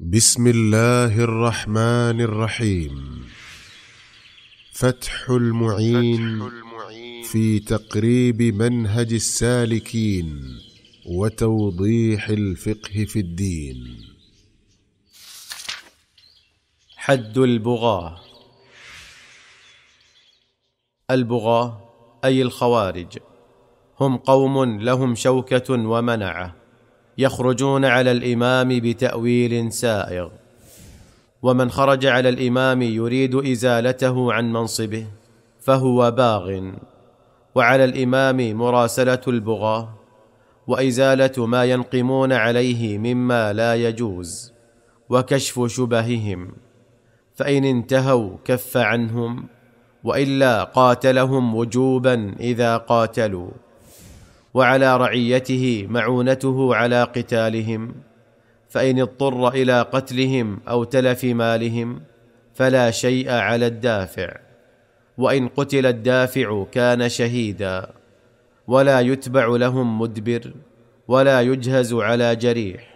بسم الله الرحمن الرحيم فتح المعين, فتح المعين في تقريب منهج السالكين وتوضيح الفقه في الدين حد البغاة البغاة أي الخوارج هم قوم لهم شوكة ومنعه يخرجون على الامام بتاويل سائغ ومن خرج على الامام يريد ازالته عن منصبه فهو باغ وعلى الامام مراسله البغاه وازاله ما ينقمون عليه مما لا يجوز وكشف شبههم فان انتهوا كف عنهم والا قاتلهم وجوبا اذا قاتلوا وعلى رعيته معونته على قتالهم فان اضطر الى قتلهم او تلف مالهم فلا شيء على الدافع وان قتل الدافع كان شهيدا ولا يتبع لهم مدبر ولا يجهز على جريح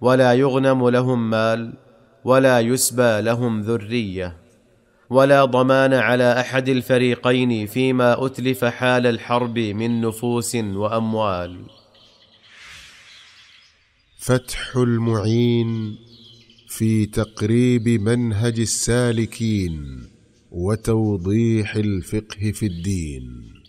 ولا يغنم لهم مال ولا يسبى لهم ذريه ولا ضمان على احد الفريقين فيما اتلف حال الحرب من نفوس واموال فتح المعين في تقريب منهج السالكين وتوضيح الفقه في الدين